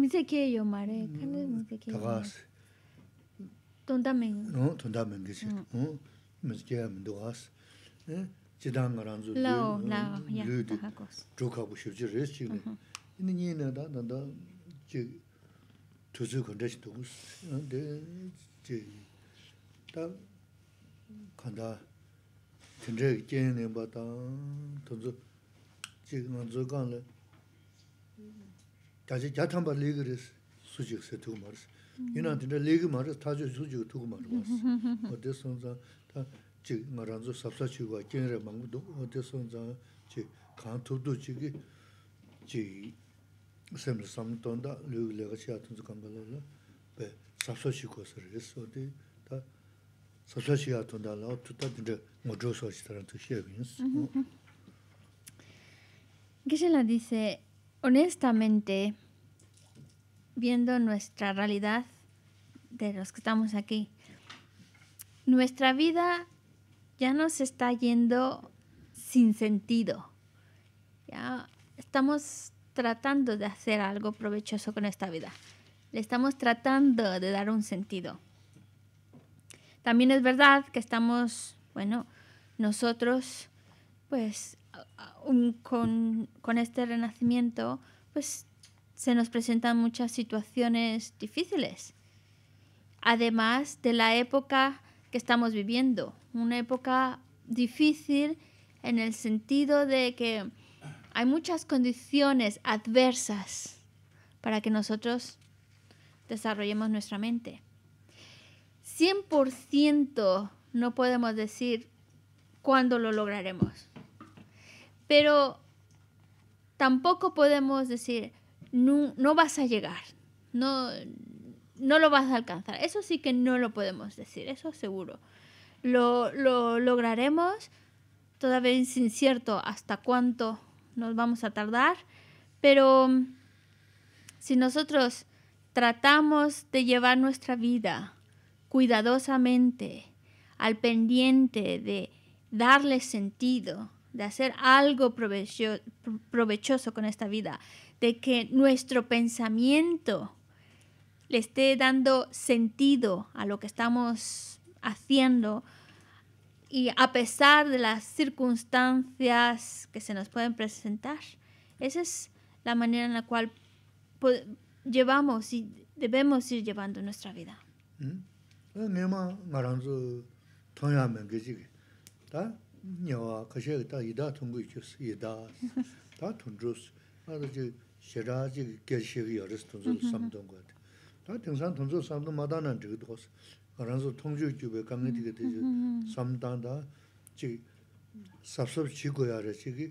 Mizeke yo mare, kane mizeke yo? Takaas. Tondamen? No, tondamen gechi. Mizeke ya mendo kasa. Chidanga ranzu. Lao, lao, ya, takakos. Joka buxiu, je rechi. Nini nina da, da, da, je, tuzu kondachi togu. De, je, da, kanda, ten reki 다시 자탐바 리그리스 수직세 두고 말았어. 이나한테 리그 말을 다시 수직 두고 말았어. 어디선서 다 지금 삽사치고 견해 방도 어디선서 지 간토도 지기 지 샘을 삼던다 르글레가 시아튼 주간발로 베 삽사치고서 그랬어. 어디 다 삽사치야 돈다라 어떻다든지 모조서 시다는 뜻이에요. 그래서 Gishila Honestamente, viendo nuestra realidad de los que estamos aquí, nuestra vida ya nos está yendo sin sentido. Ya estamos tratando de hacer algo provechoso con esta vida. Le estamos tratando de dar un sentido. También es verdad que estamos, bueno, nosotros pues con, con, este renacimiento, pues se nos presentan muchas situaciones difíciles. Además de la época que estamos viviendo, una época difícil en el sentido de que hay muchas condiciones adversas para que nosotros desarrollemos nuestra mente. 100% no podemos decir cuándo lo lograremos pero tampoco podemos decir, no, vas a llegar, no, lo vas a alcanzar. Eso sí que no lo podemos decir, eso seguro. Lo, lo lograremos, todavía es incierto hasta cuánto nos vamos a tardar, pero mm, si nosotros tratamos de llevar nuestra vida cuidadosamente, al pendiente de darle sentido, de hacer algo provechoso con esta vida, de que nuestro pensamiento le esté dando sentido a lo que estamos haciendo y a pesar de las circunstancias que se nos pueden presentar. Esa es la manera en la cual llevamos y debemos ir llevando nuestra vida. Mm. Nyawa kashayaka taa yidhaa thunggu 이다. yidhaa, taa thunjooos. Taa tshiraa tshiga gaya tshiga yaris, thunjooos, samdungua taa. Taa tingsan thunjooos, samdungua maa taa naan tshigad ghoos. Karan tshiga thunjooos jubaya ka ngay tiga tshiga, samdangaa taa, tshiga sab sab chigoo yaa raa tshiga,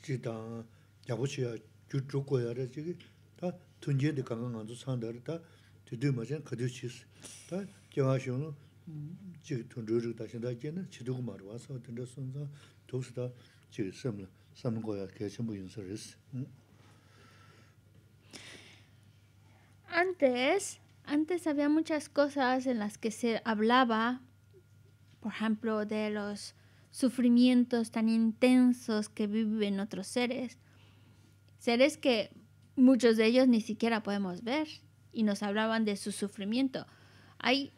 tshiga taa yaabu tshiga, choo chookoo yaa taa taa, Antes, antes había muchas cosas en las que se hablaba, por ejemplo, de los sufrimientos tan intensos que viven otros seres, seres que muchos de ellos ni siquiera podemos ver y nos hablaban de su sufrimiento. Hay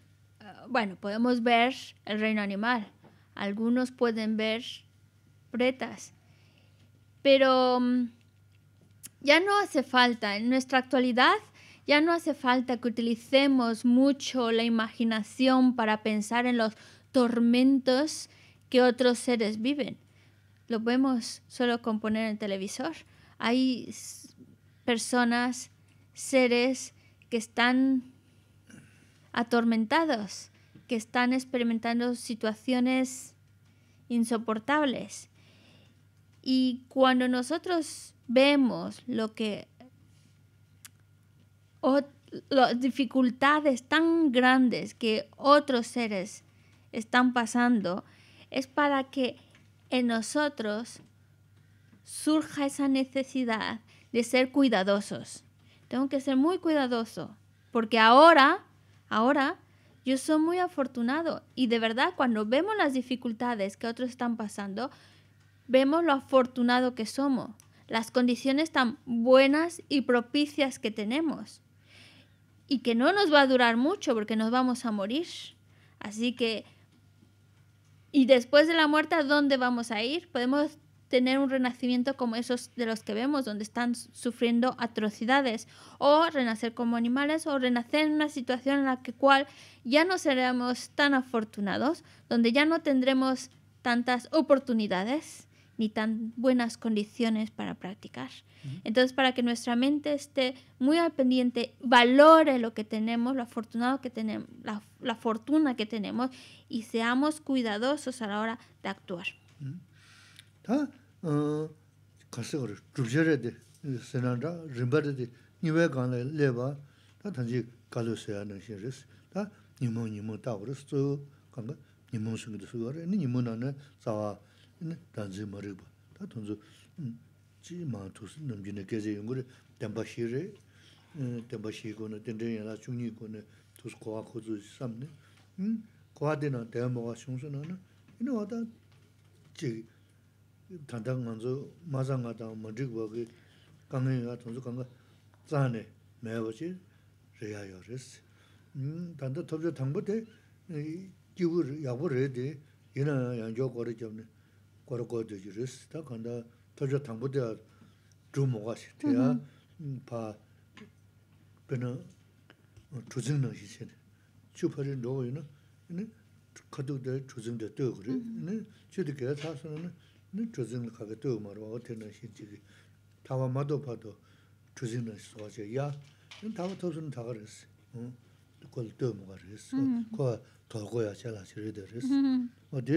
bueno, podemos ver el reino animal, algunos pueden ver pretas, pero mm, ya no hace falta, en nuestra actualidad ya no hace falta que utilicemos mucho la imaginación para pensar en los tormentos que otros seres viven. Lo vemos solo con poner el televisor. Hay personas, seres que están atormentados, que están experimentando situaciones insoportables. Y cuando nosotros vemos lo que las dificultades tan grandes que otros seres están pasando, es para que en nosotros surja esa necesidad de ser cuidadosos. Tengo que ser muy cuidadoso, porque ahora Ahora, yo soy muy afortunado y de verdad cuando vemos las dificultades que otros están pasando, vemos lo afortunado que somos, las condiciones tan buenas y propicias que tenemos y que no nos va a durar mucho porque nos vamos a morir. Así que, ¿y después de la muerte dónde vamos a ir? Podemos tener un renacimiento como esos de los que vemos, donde están sufriendo atrocidades, o renacer como animales, o renacer en una situación en la que cual ya no seremos tan afortunados, donde ya no tendremos tantas oportunidades ni tan buenas condiciones para practicar. Entonces, para que nuestra mente esté muy al pendiente, valore lo que tenemos, lo afortunado que tenemos, la, fortuna que tenemos y seamos cuidadosos a la hora de actuar. ¿Ah? kasi kore, rupje re de, senanda, rinpa re de, niwe kaan le le ba, ta tanzi kalu seya nangshin 니모나네 자와 nimo nimo tabo resi, tso kanga nimo sungi desu kore, ni nimo na na zawa, ni tanzi marik ba, tanda 마장하다 māsa ngā tāngā māntrik 자네 ki kāngi ngā tāngsū kāngā tsa nē mē wā chē rēyā yaw rēs. tanda tobya 다 간다 yabu rēy tē yinā yāngyaw kwarā yaw kwarā kwarā kwarā yaw rēy rēs. tanda tobya tangpa tē yā kato 늘 chūzīng lī kāgā tūyō mā rō, o tēnā xīn chīgī, tāwa mā tō pā tō chūzīng lī sō chīgī, yā, nī tāwa tōsū nī tāgā rēs, kō lī tūyō mā gā rēs, kō tōgō yā chālā chī rī dā rēs. O tē,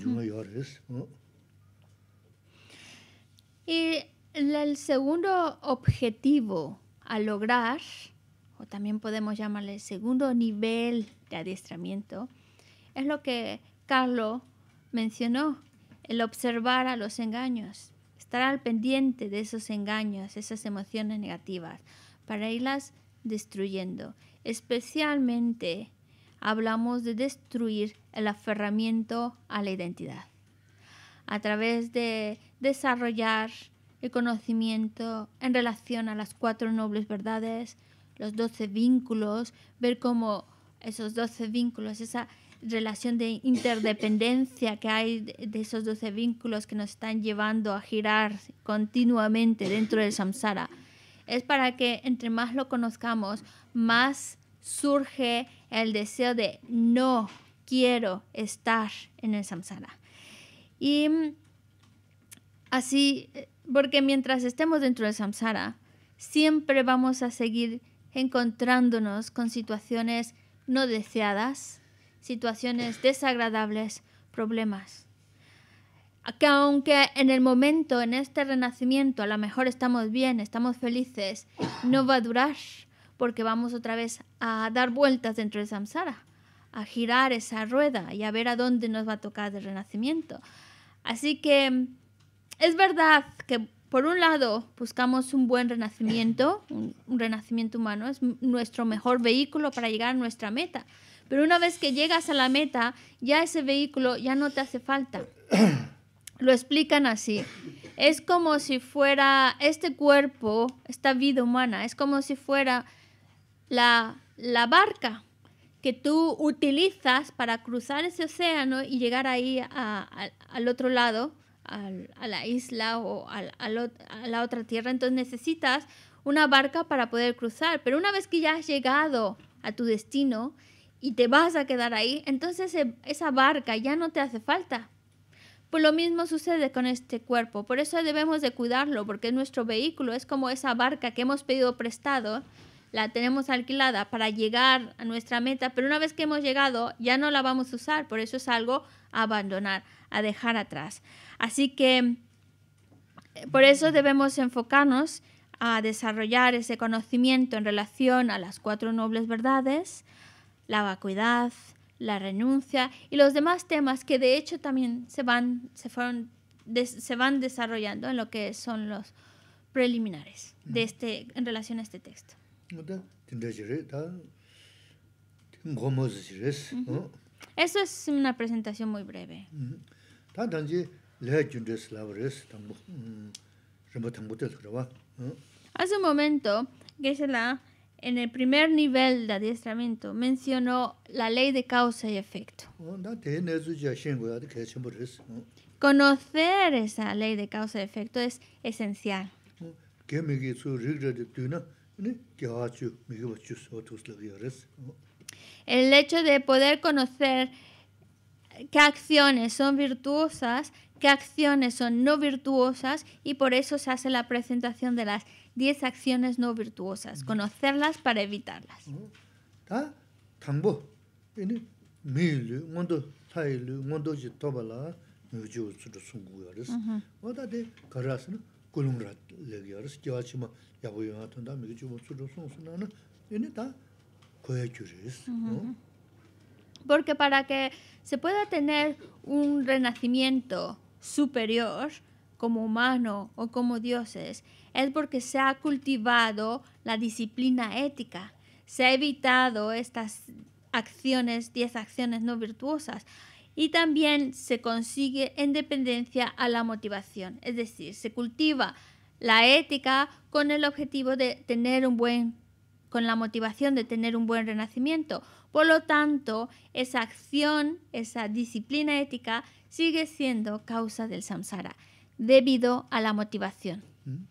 tē el segundo objetivo a lograr, o también podemos llamarle el segundo nivel de adiestramiento, es lo que Carlos mencionó, el observar a los engaños, estar al pendiente de esos engaños, esas emociones negativas, para irlas destruyendo. Especialmente hablamos de destruir el aferramiento a la identidad a través de desarrollar conocimiento en relación a las cuatro nobles verdades, los doce vínculos, ver cómo esos doce vínculos, esa relación de interdependencia que hay de esos doce vínculos que nos están llevando a girar continuamente dentro del samsara, es para que entre más lo conozcamos, más surge el deseo de no quiero estar en el samsara. Y mm, así eh, porque mientras estemos dentro del samsara, siempre vamos a seguir encontrándonos con situaciones no deseadas, situaciones desagradables, problemas. Que aunque en el momento, en este renacimiento, a lo mejor estamos bien, estamos felices, no va a durar, porque vamos otra vez a dar vueltas dentro del samsara, a girar esa rueda y a ver a dónde nos va a tocar el renacimiento. Así que es verdad que por un lado buscamos un buen renacimiento, un, renacimiento humano, es nuestro mejor vehículo para llegar a nuestra meta. Pero una vez que llegas a la meta, ya ese vehículo ya no te hace falta. Lo explican así. Es como si fuera este cuerpo, esta vida humana, es como si fuera la, barca que tú utilizas para cruzar ese océano y llegar ahí al otro lado a la isla o a la otra tierra. Entonces necesitas una barca para poder cruzar. Pero una vez que ya has llegado a tu destino y te vas a quedar ahí, entonces e, esa barca ya no te hace falta. Pues lo mismo sucede con este cuerpo. Por eso debemos de cuidarlo, porque nuestro vehículo es como esa barca que hemos pedido prestado la tenemos alquilada para llegar a nuestra meta, pero una vez que hemos llegado ya no la vamos a usar, por eso es algo a abandonar, a dejar atrás. Así que eh, por eso debemos enfocarnos a desarrollar ese conocimiento en relación a las cuatro nobles verdades, la vacuidad, la renuncia y los demás temas que de hecho también se van, se van desarrollando en lo que son los preliminares de mm. este, en relación a este texto. Eso es una presentación muy breve. Mm, Hace un momento, Geshe-la, en el primer nivel de adiestramiento, mencionó la ley de causa y efecto. Conocer esa ley de causa y efecto es esencial. El hecho de poder conocer qué acciones son virtuosas qué acciones son no virtuosas y por eso se hace la presentación de las 10 acciones no virtuosas, mm. conocerlas para evitarlas. Porque para que se pueda tener un renacimiento superior como humano o como dioses, es porque se ha cultivado la disciplina ética, se ha evitado estas acciones, 10 acciones no virtuosas, y también se consigue independencia a la motivación, es decir, se cultiva la ética con el objetivo de tener un buen con la motivación de tener un buen renacimiento. Por lo tanto, esa acción, esa disciplina ética sigue siendo causa del samsara debido a la motivación. Mm.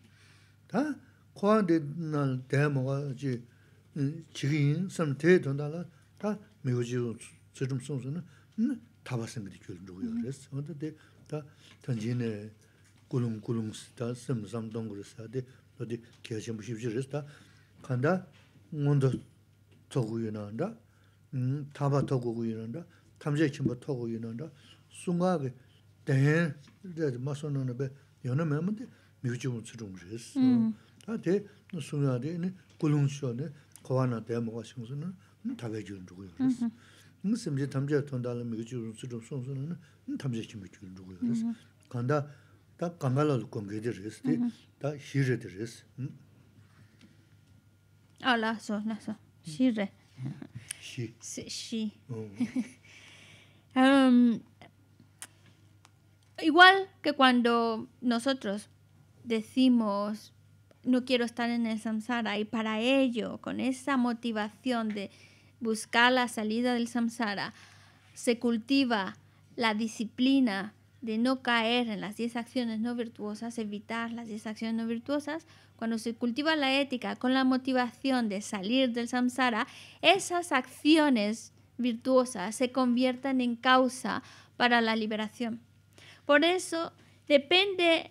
ngondo togu yu nanda, mm, taba togu yu nanda, tamze chimba togu yu nanda, sunga ge ten, dhe maso nanda be, yana me mante mikuchimu tsirung res. Mm. Ta te sunga de kulung shio ne, kowa na ten mokwa shingsu tonda Kanda, ta mm-hmm. ta Ah, re. Mm. Um, igual que cuando nosotros decimos no quiero estar en el samsara y para ello, con esa motivación de buscar la salida del samsara, se cultiva la disciplina de no caer en las 10 acciones no virtuosas, evitar las 10 acciones no virtuosas, cuando se cultiva la ética con la motivación de salir del samsara, esas acciones virtuosas se conviertan en causa para la liberación. Por eso depende,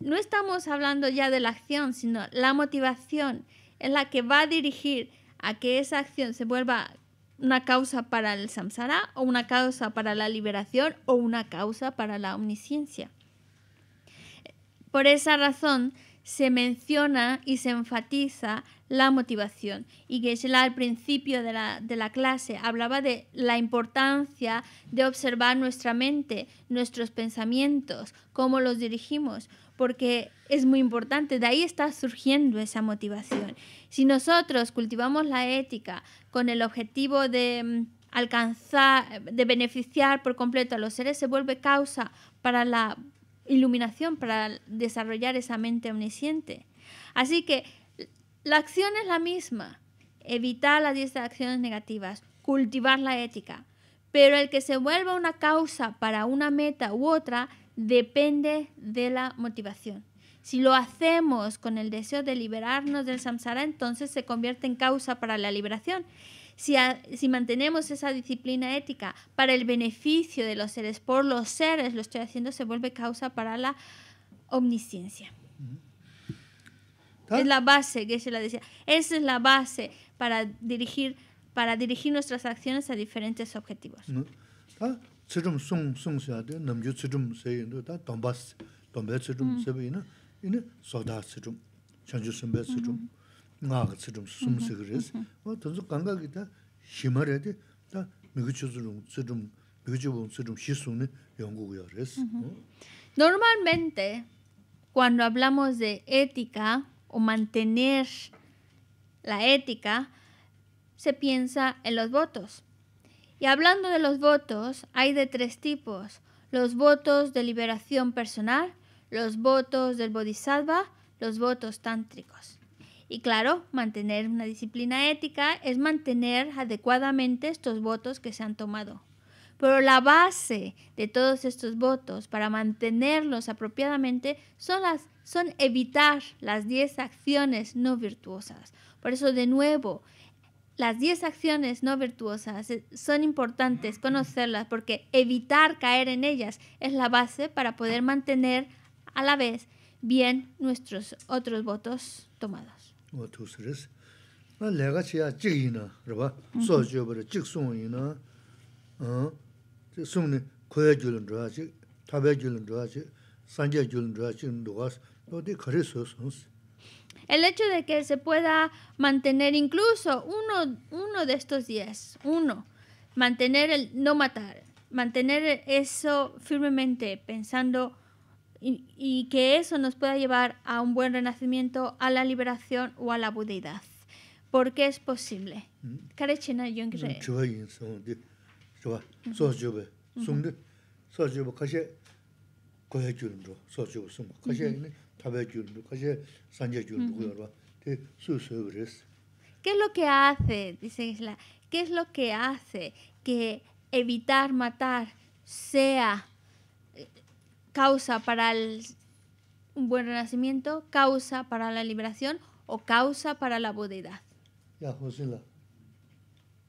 no estamos hablando ya de la acción, sino la motivación es la que va a dirigir a que esa acción se vuelva una causa para el samsara o una causa para la liberación o una causa para la omnisciencia. Por esa razón, se menciona y se enfatiza la motivación. Y que la al principio de la, clase hablaba de la importancia de observar nuestra mente, nuestros pensamientos, cómo los dirigimos, porque es muy importante, de ahí está surgiendo esa motivación. Si nosotros cultivamos la ética con el objetivo de mm, alcanzar, de beneficiar por completo a los seres, se vuelve causa para la iluminación para desarrollar esa mente omnisciente. Así que la acción es la misma, evitar las acciones negativas, cultivar la ética, pero el que se vuelva una causa para una meta u otra depende de la motivación. Si lo hacemos con el deseo de liberarnos del samsara, entonces se convierte en causa para la liberación. Si, mantenemos esa disciplina ética para el beneficio de los seres, por los seres, lo estoy haciendo, se vuelve causa para la omnisciencia. Es la base, que se la decía. Esa es la base para dirigir, para dirigir nuestras acciones a diferentes objetivos. Normalmente cuando hablamos de ética o mantener la ética se piensa en los votos. Y hablando de los votos, hay de tres tipos. Los votos de liberación personal, los votos del bodhisattva, los votos tántricos. Y claro, mantener una disciplina ética es mantener adecuadamente estos votos que se han tomado. Pero la base de todos estos votos para mantenerlos apropiadamente son, las, son evitar las 10 acciones no virtuosas. Por eso, de nuevo, las 10 acciones no virtuosas eh, son importantes conocerlas porque evitar caer en ellas es la base para poder mantener a la vez bien nuestros otros votos tomados. El hecho de que se pueda mantener incluso uno, uno de estos días, uno, mantener el no matar, mantener eso firmemente pensando y, que eso nos pueda llevar a un buen renacimiento, a la liberación o a la budidad. Porque es posible. ¿Qué es lo que hace? Dice Isla. ¿Qué es lo que hace que evitar matar sea causa para un buen renacimiento, causa para la liberación o causa para la bodedad.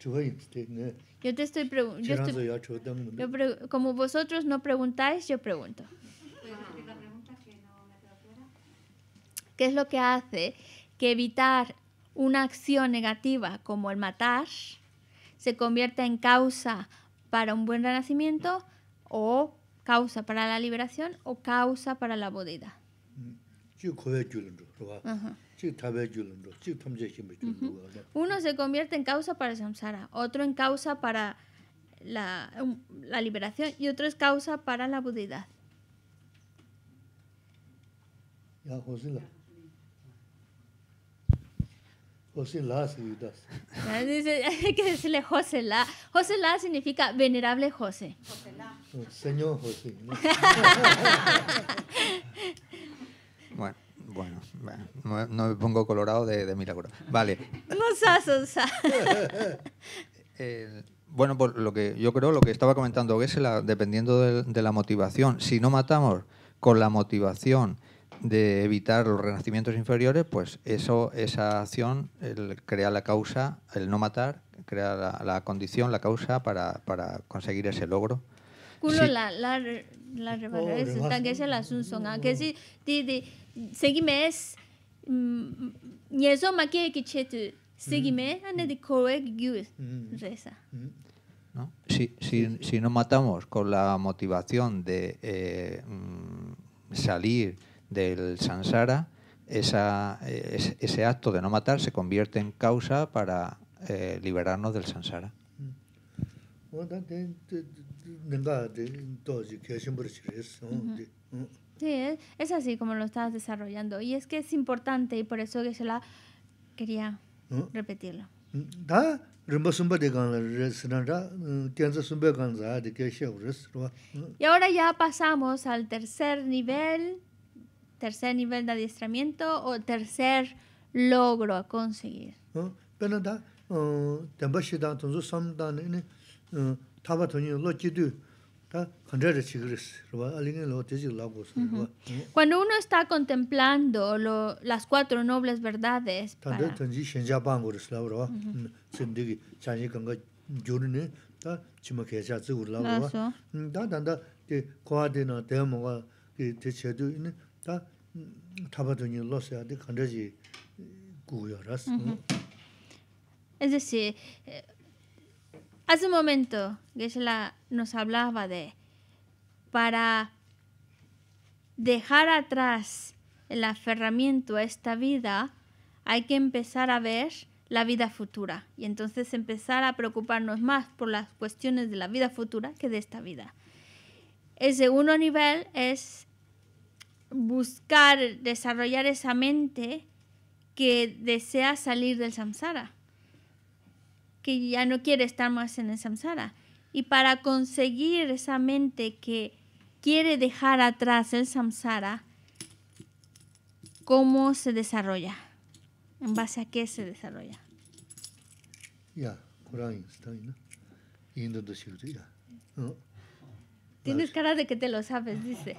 Este, yo te estoy preguntando. como vosotros no preguntáis, yo pregunto. ¿Qué es lo que hace que evitar una acción negativa como el matar se convierta en causa para un buen renacimiento o causa para la liberación o causa para la bodidad. Uno se convierte en causa para samsara, otro en causa para la, um, liberación y otro es causa para la budidad. Ya, José ah, Hay que decirle José Lá significa venerable José. Señor José. bueno, bueno, no, me pongo colorado de, de milagro. Vale. eh, bueno, por lo que yo creo, lo que estaba comentando la dependiendo de la motivación, si no matamos con la motivación de evitar los renacimientos inferiores, pues eso, esa acción el, crea la causa, el no matar, crea la, condición, la causa para, para conseguir ese logro. Culo sí. la, la, la es? tan que se asunto, asunción, ah, que si, di, di, seguime es, y mm, eso más que que chetu, seguime, ane de mm. correct use, mm. reza. ¿No? Si, si, si no matamos con la motivación de eh, salir, del sansara, esa, eh, ese acto de no matar se convierte en causa para eh, liberarnos del sansara. Mm. Sí, es, así como lo estás desarrollando. Y es que es importante y por eso que se la quería ¿Mm? repetirlo. Mm, ah, y ahora ya pasamos al tercer nivel tercer nivel de adiestramiento o tercer logro a conseguir. Cuando uno está contemplando las cuatro nobles verdades... Cuando uno está contemplando las cuatro nobles verdades, es decir, eh, hace un momento Que la nos hablaba de para dejar atrás el aferramiento a esta vida, hay que empezar a ver la vida futura y entonces empezar a preocuparnos más por las cuestiones de la vida futura que de esta vida. El segundo nivel es buscar, desarrollar esa mente que desea salir del samsara, que ya no quiere estar más en el samsara. Y para conseguir esa mente que quiere dejar atrás el samsara, ¿cómo se desarrolla? ¿En base a qué se desarrolla? Ya, Tienes cara de que te lo sabes, dice.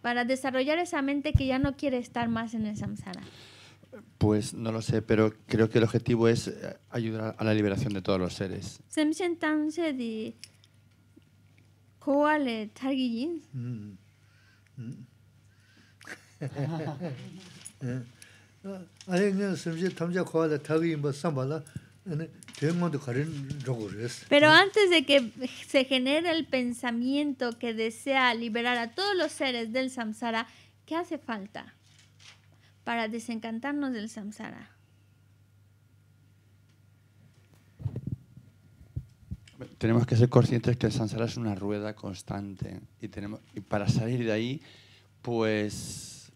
Para desarrollar esa mente que ya no quiere estar más en el samsara. Pues no lo sé, pero creo que el objetivo es eh, ayudar a la liberación de todos los seres. Pero antes de que se genere el pensamiento que desea liberar a todos los seres del samsara, ¿qué hace falta para desencantarnos del samsara? Tenemos que ser conscientes que el samsara es una rueda constante y, tenemos, y para salir de ahí, pues...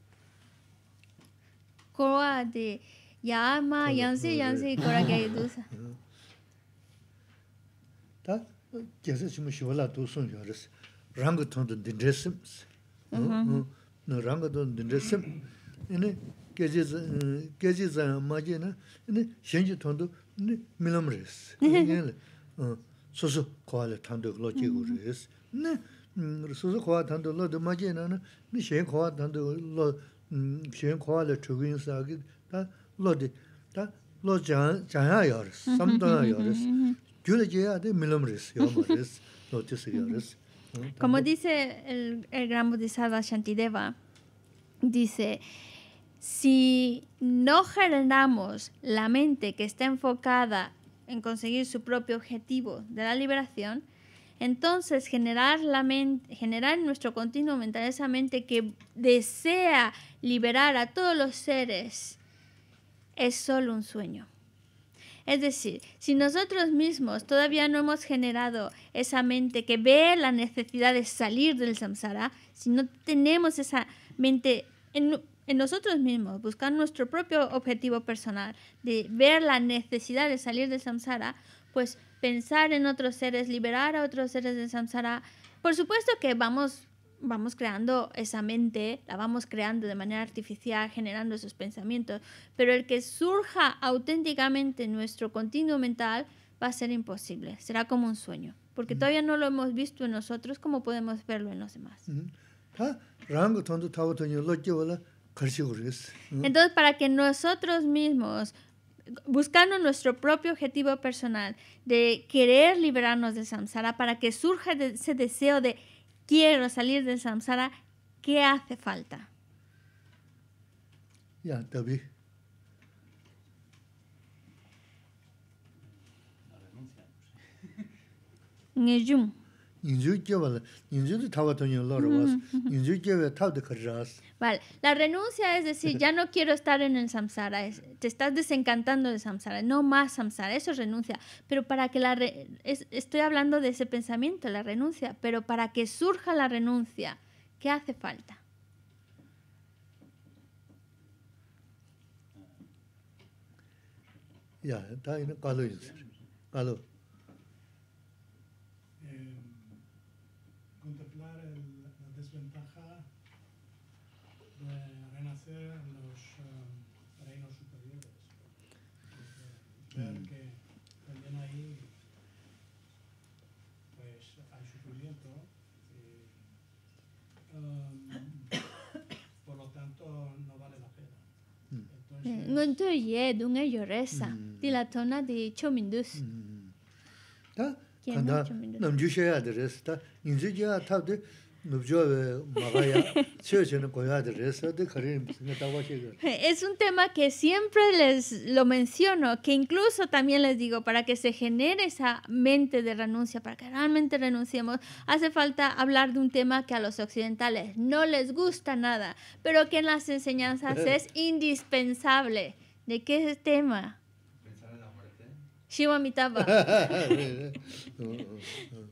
Coa de yansi, yansi, ah. 다 계속 좀 쉬어라 도선 줘라스 랑거 톤도 딘데심 응너 랑거도 딘데심 이네 계제 계제 자 마제나 이네 현지 톤도 이네 밀럼레스 이네 어 소소 코알 탄도 글로지고레스 네 소소 코아 탄도로도 마제나는 네셴 코아 탄도로 셴 코알 추긴사기 다 로디 다 로장 장야요 삼도요 Como dice el, gran bodhisattva Shantideva, dice, si no generamos la mente que está enfocada en conseguir su propio objetivo de la liberación, entonces generar, la mente, generar nuestro continuo mental esa mente que desea liberar a todos los seres es solo un sueño. Es decir, si nosotros mismos todavía no hemos generado esa mente que ve la necesidad de salir del samsara, si no tenemos esa mente en, nosotros mismos, buscar nuestro propio objetivo personal, de ver la necesidad de salir del samsara, pues pensar en otros seres, liberar a otros seres del samsara, por supuesto que vamos vamos creando esa mente, la vamos creando de manera artificial, generando esos pensamientos, pero el que surja auténticamente nuestro continuo mental va a ser imposible, será como un sueño, porque mm. todavía no lo hemos visto en nosotros como podemos verlo en los demás. Mm-hmm. Entonces, para que nosotros mismos buscando nuestro propio objetivo personal de querer liberarnos de samsara para que surja ese deseo de quiero salir del samsara, ¿qué hace falta? Ya, vi. Ngejum. Vale, la renuncia es decir, ya no quiero estar en el samsara, te estás desencantando de samsara, no más samsara, eso es renuncia. Pero para que la. estoy hablando de ese pensamiento, la renuncia, pero para que surja la renuncia, ¿qué hace falta? Ya, está ahí, ngon tu ye du nge yore sa di mm. la tona di cho mm. mm. ta ta Es un tema que siempre les lo menciono, que incluso también les digo, para que se genere esa mente de renuncia, para que realmente renunciemos, hace falta hablar de un tema que a los occidentales no les gusta nada, pero que en las enseñanzas es indispensable. ¿De qué es el tema? Pensar en la muerte.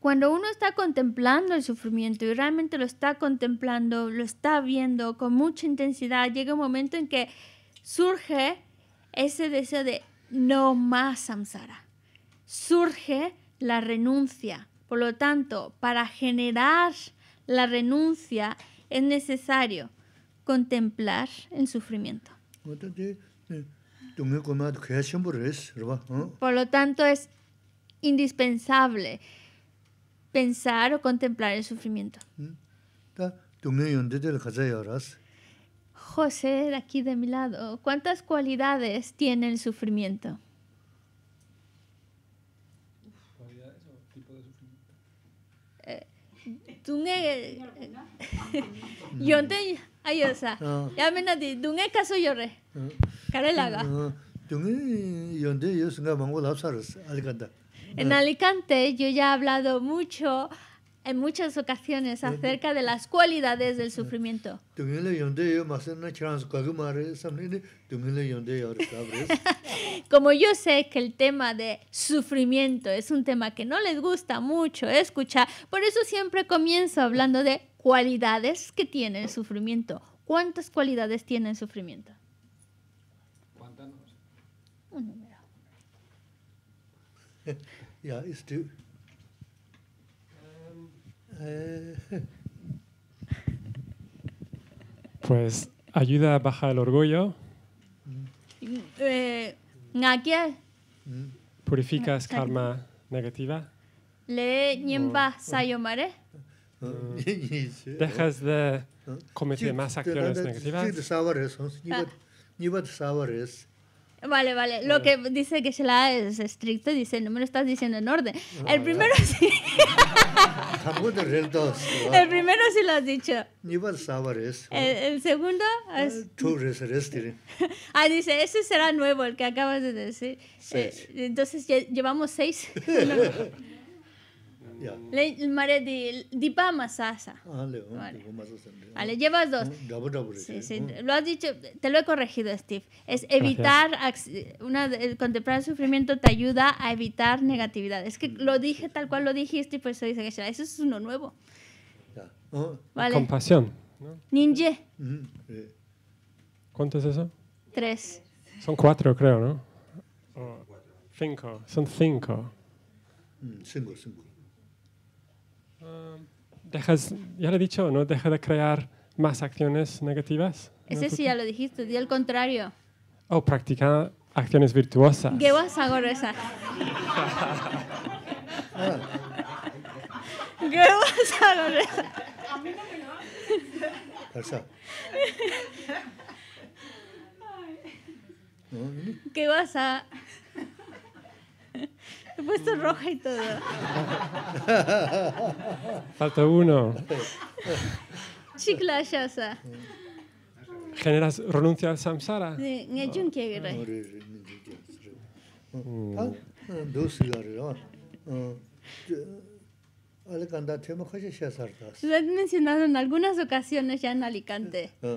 Cuando uno está contemplando el sufrimiento y realmente lo está contemplando, lo está viendo con mucha intensidad, llega un momento en que surge ese deseo de no más samsara. Surge la renuncia. Por lo tanto, para generar la renuncia es necesario contemplar el sufrimiento. Por lo tanto, es indispensable pensar o contemplar el sufrimiento. ¿Mm? José, aquí de mi lado, ¿cuántas cualidades tiene el sufrimiento? ¿Cualidades tipo de sufrimiento? Ya caso Carelaga. yo ah. ah, yo en Alicante yo ya he hablado mucho en muchas ocasiones acerca de las cualidades del sufrimiento. Como yo sé que el tema de sufrimiento es un tema que no les gusta mucho escuchar, por eso siempre comienzo hablando de cualidades que tiene el sufrimiento. ¿Cuántas cualidades tiene el sufrimiento? ¿Cuántas? Un número. Pues ayuda a bajar el orgullo. Mm. Eh, mm. Purificas karma negativa. Le mm. sayomare. Dejas de cometer más acciones negativas. Vale, vale. Lo que dice que se la es estricto, dice, no me lo estás diciendo en orden. el primero sí. el, primero sí lo has dicho. el, el segundo es... Eh, este. ah, dice, ese será nuevo, el que acabas de decir. Eh, entonces, ¿llevamos seis? ley मारे di pa Masasa. vale. llevas dos. sí, ¿eh? Lo has dicho, te lo he corregido, Steve. Es evitar, una, contemplar el sufrimiento te ayuda a evitar negatividad. Es que mm, lo dije tal cual lo dijiste y por eso dice que eso es uno nuevo. Ah, vale. Compasión. ninja Ninje. Mm, ¿Cuánto es eso? Tres. Son cuatro, creo, ¿no? cinco. Son cinco. Mm, cinco, cinco. Um, dejas, ya lo he dicho, ¿no? Deja de crear más acciones negativas. Ese sí ya lo dijiste, di el contrario. O oh, practica acciones virtuosas. ¿Qué vas a esa? ¿Qué vas a A mí no me ¿Qué vas a...? He puesto roja y todo. Falta uno. Chicla, shasa. Generas renuncia al samsara. Sí, ah, Dos Lo he mencionado en algunas ocasiones ya en Alicante. Ah,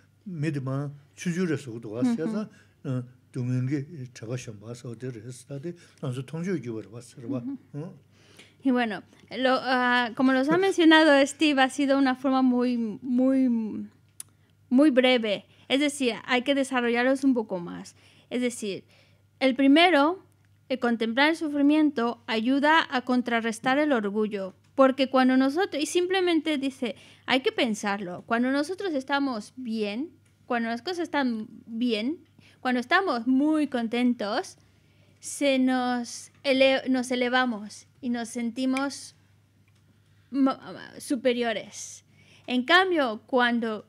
Y bueno, ah, como los ha mencionado Steve, ha sido una forma muy, muy, muy breve. Es decir, hay que desarrollarlos un poco más. Es decir, el primero, el contemplar el sufrimiento ayuda a contrarrestar el orgullo. Porque cuando nosotros, y simplemente dice, hay que pensarlo, cuando nosotros estamos bien, cuando las cosas están bien, cuando estamos muy contentos, se nos, elevamos y nos sentimos superiores. En cambio, cuando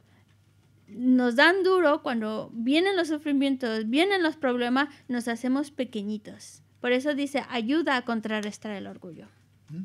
nos dan duro, cuando vienen los sufrimientos, vienen los problemas, nos hacemos pequeñitos. Por eso dice, ayuda a contrarrestar el orgullo. Mm.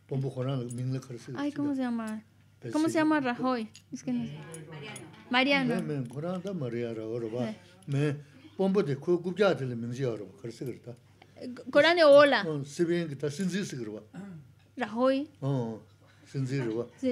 ¿cómo se llama? Pues ¿Cómo se llama pues, Rajoy? Es que no sé. Mariano. Mariano. Corán de Ola. Oh, Rajoy. Oh, sí.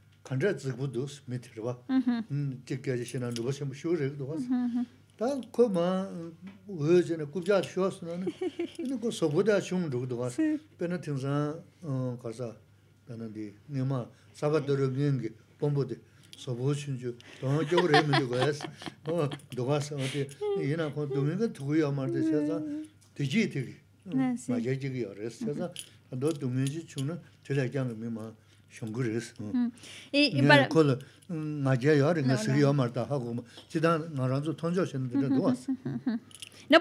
간제 미트르바 음 찌께지시나 누버시 무쇼르도 와스 다 코마 외전에 굽자 쉬었으나는 근데 소보다 좀 와스 어 가서 배는디 네마 사바도르 비행기 본부디 소보신주 동쪽으로 해면 되고 어 도가서 어디 이나 도미가 두고야 말데 되지 되게 맞아지기 도미지 주는 들어야 No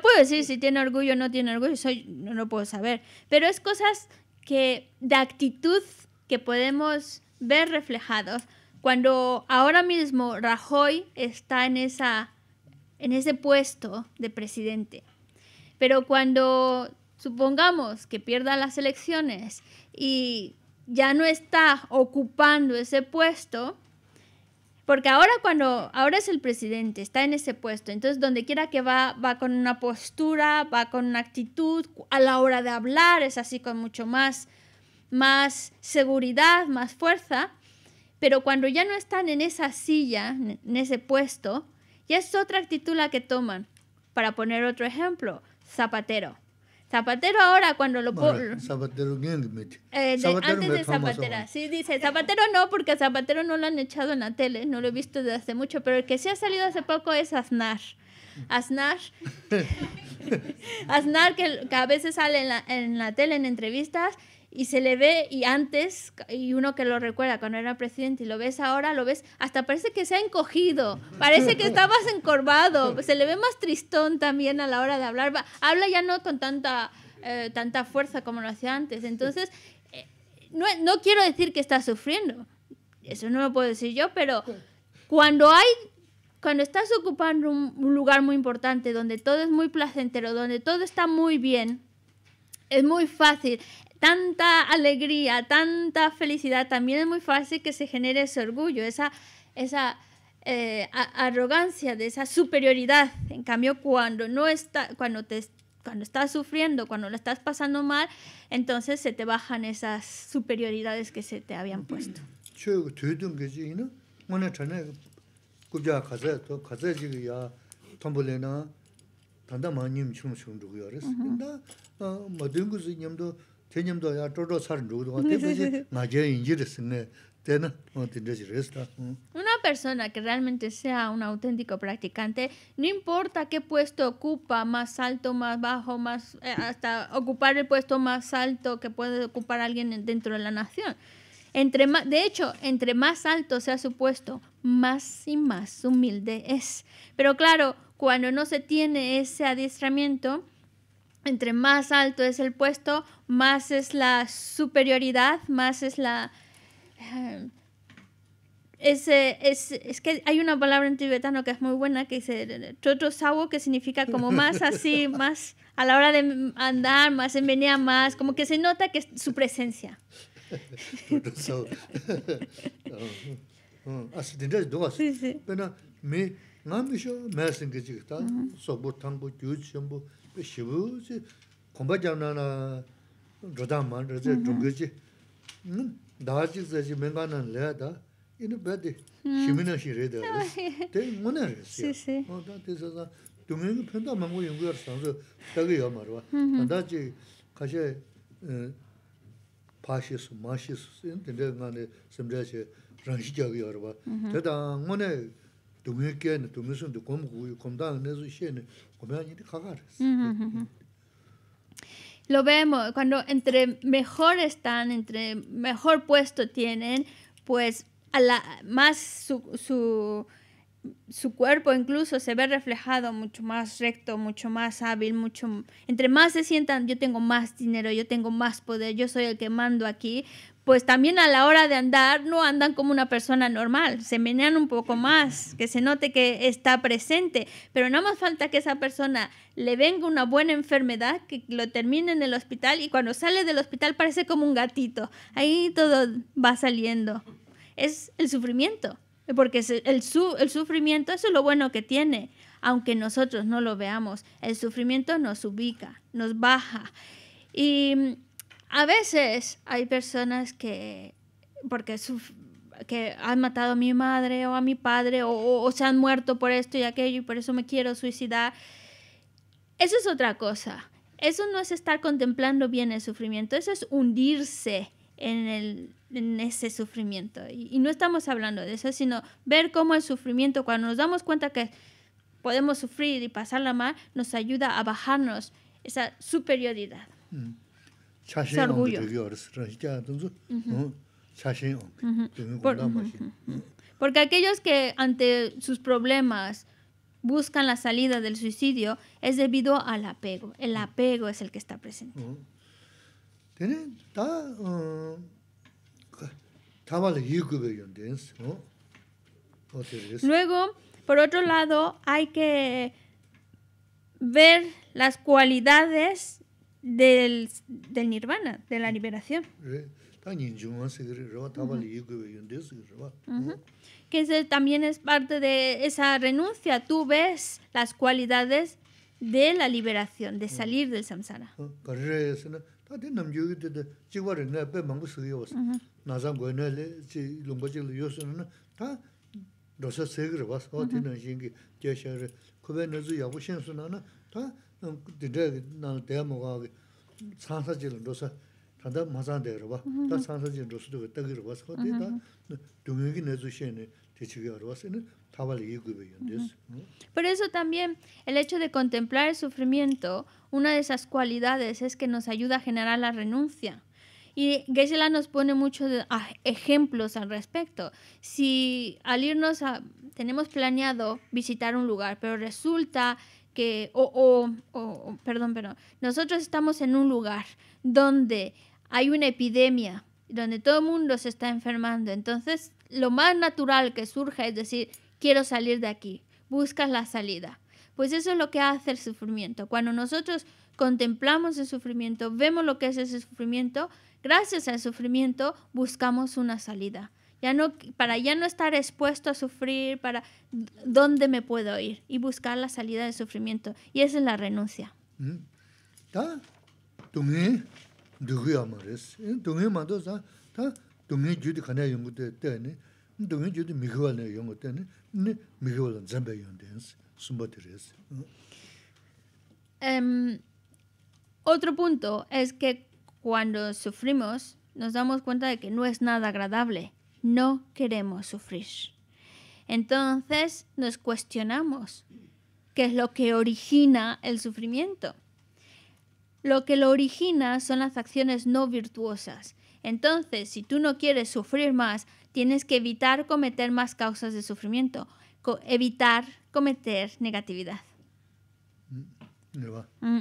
puedo decir si tiene orgullo o no tiene orgullo, no lo puedo saber, pero es cosas que de actitud que podemos ver reflejados. Cuando ahora mismo Rajoy está en, esa, en ese puesto de presidente, pero cuando supongamos que pierda las elecciones y ya no está ocupando ese puesto, porque ahora cuando, ahora es el presidente, está en ese puesto, entonces donde quiera que va, va con una postura, va con una actitud, a la hora de hablar es así con mucho más, más seguridad, más fuerza, pero cuando ya no están en esa silla, en ese puesto, ya es otra actitud la que toman. Para poner otro ejemplo, Zapatero. Zapatero ahora cuando lo pongo. Eh, Zapatero antes de Zapatera. Sí, dice Zapatero no, porque Zapatero no lo han echado en la tele, no lo he visto desde hace mucho, pero el que sí ha salido hace poco es Aznar. Aznar. Aznar que, que, a veces sale en la, en la tele en entrevistas y se le ve y antes, y uno que lo recuerda cuando era presidente y lo ves ahora, lo ves, hasta parece que se ha encogido, parece que está más encorvado, se le ve más tristón también a la hora de hablar, habla ya no con tanta, eh, tanta fuerza como lo hacía antes, entonces eh, no, quiero decir que está sufriendo, eso no lo puedo decir yo, pero cuando hay cuando estás ocupando un, lugar muy importante, donde todo es muy placentero, donde todo está muy bien, es muy fácil, tanta alegría, tanta felicidad, también es muy fácil que se genere ese orgullo, esa, esa arrogancia, de esa superioridad. En cambio, cuando no está, cuando te cuando estás sufriendo, cuando lo estás pasando mal, entonces se te bajan esas superioridades que se te habían puesto. Una persona que realmente sea un auténtico practicante, no importa qué puesto ocupa, más alto, más bajo, más eh, hasta ocupar el puesto más alto que puede ocupar alguien dentro de la nación. Entre de hecho, entre más alto sea su puesto, más y más humilde es. Pero claro, cuando no se tiene ese adiestramiento, entre más alto es el puesto, más es la superioridad, más es la... Eh, es, que hay una palabra en tibetano que es muy buena que dice que significa como más así, más a la hora de andar, más envenía más, como que se nota que es su presencia. así oh, oh. sí, sí. shivu zi kumbha jamna na rudan ma rizhe dhungi zi dhaa zi zi zi menga na laya da ina badi mm-hmm. shimi na shi rida rizhe ten muna rizhe si si oh, dhaa ti sa zang dhungi ngi penda mangu yungu yar san zi Lo vemos, cuando entre mejor están, entre mejor puesto tienen, pues a la, más su, su su cuerpo incluso se ve reflejado mucho más recto, mucho más hábil, mucho entre más se sientan yo tengo más dinero, yo tengo más poder, yo soy el que mando aquí, pues también a la hora de andar no andan como una persona normal, se menean un poco más, que se note que está presente, pero nada más falta que esa persona le venga una buena enfermedad, que lo termine en el hospital y cuando sale del hospital parece como un gatito, ahí todo va saliendo. Es el sufrimiento. Porque el, sufrimiento, eso es lo bueno que tiene, aunque nosotros no lo veamos. El sufrimiento nos ubica, nos baja. Y mm, a veces hay personas que, porque que han matado a mi madre o a mi padre o, se han muerto por esto y aquello y por eso me quiero suicidar. Eso es otra cosa. Eso no es estar contemplando bien el sufrimiento, eso es hundirse en el, en ese sufrimiento. Y, no estamos hablando de eso, sino ver cómo el sufrimiento, cuando nos damos cuenta que podemos sufrir y pasarla mal, nos ayuda a bajarnos esa superioridad. Mm. ese orgullo. Porque aquellos que ante sus problemas buscan la salida del suicidio es debido al apego. El mm. apego es el que está presente. Uh Luego, por otro lado, hay que ver las cualidades del, del nirvana, de la liberación. Eh, que también es parte de esa renuncia. Tú ves las cualidades de la liberación, de salir del samsara. Por eso también el hecho de contemplar el sufrimiento, una de esas cualidades es que nos ayuda a generar la renuncia. Y Gisela nos pone muchos ah, ejemplos al respecto. Si al irnos tenemos planeado visitar un lugar, pero resulta que, o, o, perdón, pero nosotros estamos en un lugar donde hay una epidemia, donde todo el mundo se está enfermando, entonces lo más natural que surja es decir, quiero salir de aquí, buscas la salida. Pues eso es lo que hace el sufrimiento. Cuando nosotros contemplamos el sufrimiento, vemos lo que es ese sufrimiento, Gracias al sufrimiento buscamos una salida. Ya no, para ya no estar expuesto a sufrir, para dónde me puedo ir y buscar la salida del sufrimiento. Y esa es la renuncia. otro punto es que cuando sufrimos, nos damos cuenta de que no es nada agradable. No queremos sufrir. Entonces nos cuestionamos qué es lo que origina el sufrimiento. Lo que lo origina son las acciones no virtuosas. Entonces, si tú no quieres sufrir más, tienes que evitar cometer más causas de sufrimiento, evitar cometer negatividad. Mm,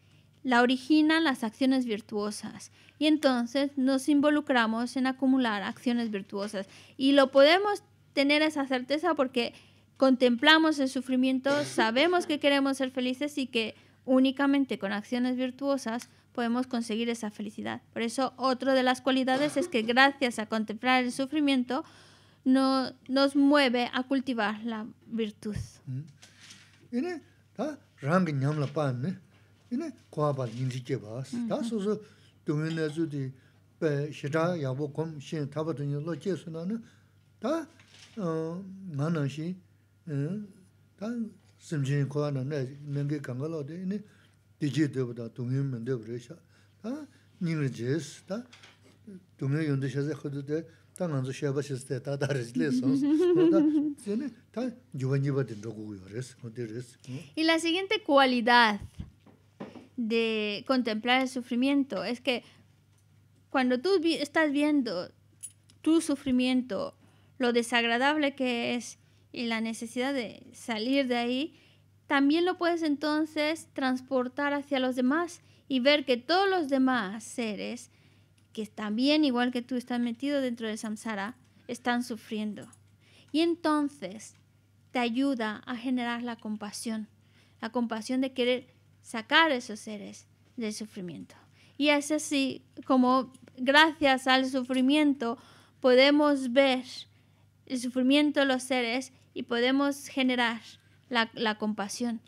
la originan las acciones virtuosas y entonces nos involucramos en acumular acciones virtuosas y lo podemos tener esa certeza porque contemplamos el sufrimiento, sabemos que queremos ser felices y que únicamente con acciones virtuosas podemos conseguir esa felicidad. Por eso, otra de las cualidades es que gracias a contemplar el sufrimiento, no, nos mueve a cultivar la virtud. Mm. Y la siguiente cualidad de contemplar el sufrimiento es que cuando tú estás viendo tu sufrimiento, lo desagradable que es y la necesidad de salir de ahí, también lo puedes entonces transportar hacia los demás y ver que todos los demás seres que también, igual que tú, están metidos dentro del samsara, están sufriendo. Y entonces te ayuda a generar la compasión, la compasión de querer sacar esos seres del sufrimiento. Y es así como gracias al sufrimiento podemos ver el sufrimiento de los seres y podemos generar la, la compasión.